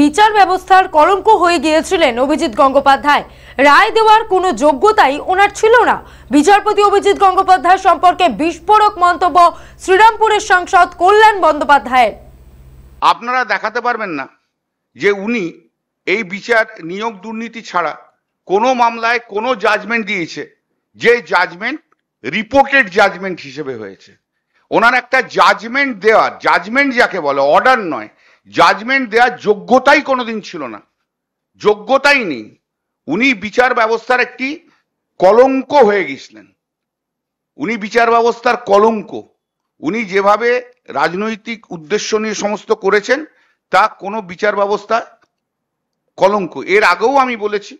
বিচার ব্যবস্থার কলঙ্ক হয়ে গিয়েছিলেন অভিজিৎ গঙ্গোপাধ্যায় রায় দেওয়ার কোনো যোগ্যতাই ওনার ছিল না বিচারপতি অভিজিৎ গঙ্গোপাধ্যায় সম্পর্কে বিস্ফোরক মন্তব্য শ্রীরামপুরের সাংসদ কল্যাণ বন্দ্যোপাধ্যায়ের আপনারা দেখাতে পারবেন না যে উনি এই বিচার নিয়োগ দুর্নীতি ছাড়া কোনো মামলায় কোনো জাজমেন্ট দিয়েছে যে জাজমেন্ট রিপোর্টেড জাজমেন্ট হিসেবে হয়েছে ওনার একটা জাজমেন্ট দেওয়ার জাজমেন্ট যাকে বলে অর্ডার নয় জাজমেন্ট দেওয়ার যোগ্যতাই কোনোদিন ছিল না যোগ্যতাই নেই উনি বিচার ব্যবস্থার একটি কলঙ্ক হয়ে গেছিলেন উনি বিচার ব্যবস্থার কলঙ্ক উনি যেভাবে রাজনৈতিক উদ্দেশ্য নিয়ে সমস্ত করেছেন তা কোনো বিচার ব্যবস্থা কলঙ্ক এর আগেও আমি বলেছি